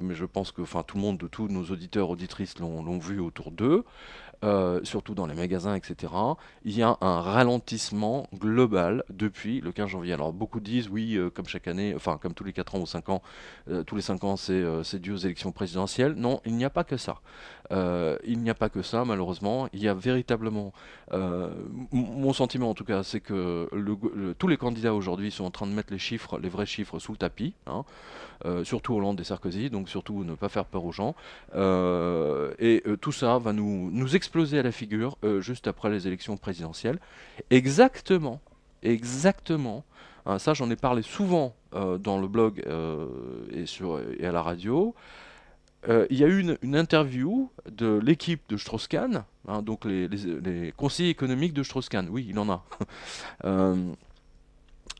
mais je pense que enfin, tout le monde, de tous nos auditeurs, auditrices l'ont vu autour d'eux. Euh, surtout dans les magasins, etc., il y a un ralentissement global depuis le 15 janvier. Alors beaucoup disent, oui, euh, comme chaque année, enfin comme tous les 4 ans ou 5 ans, euh, tous les 5 ans, c'est dû aux élections présidentielles. Non, il n'y a pas que ça. il n'y a pas que ça, malheureusement. Il y a véritablement... mon sentiment, en tout cas, c'est que tous les candidats aujourd'hui sont en train de mettre les chiffres, les vrais chiffres, sous le tapis, hein. surtout Hollande et Sarkozy, donc surtout ne pas faire peur aux gens. Et euh, tout ça va nous, nous exploser à la figure euh, juste après les élections présidentielles. Exactement, exactement. Hein, ça, j'en ai parlé souvent euh, dans le blog et, à la radio. Il y a eu une, interview de l'équipe de strauss hein, donc les, conseillers économiques de Strauss-Kahn, oui, il en a.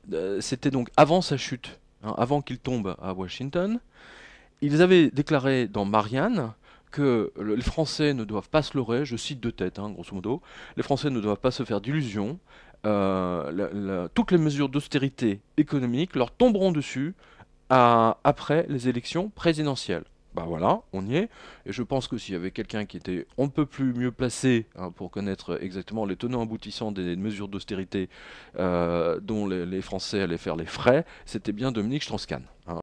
C'était donc avant sa chute, hein, avant qu'il tombe à Washington. Ils avaient déclaré dans Marianne que les Français ne doivent pas se leurrer, je cite de tête, hein, grosso modo, les Français ne doivent pas se faire d'illusions, euh, toutes les mesures d'austérité économique leur tomberont dessus après les élections présidentielles. Ben voilà, on y est. Et je pense que s'il y avait quelqu'un qui était un peu plus mieux placé hein, pour connaître exactement les tenants aboutissants des, mesures d'austérité euh, dont les, les Français allaient faire les frais, c'était bien Dominique strauss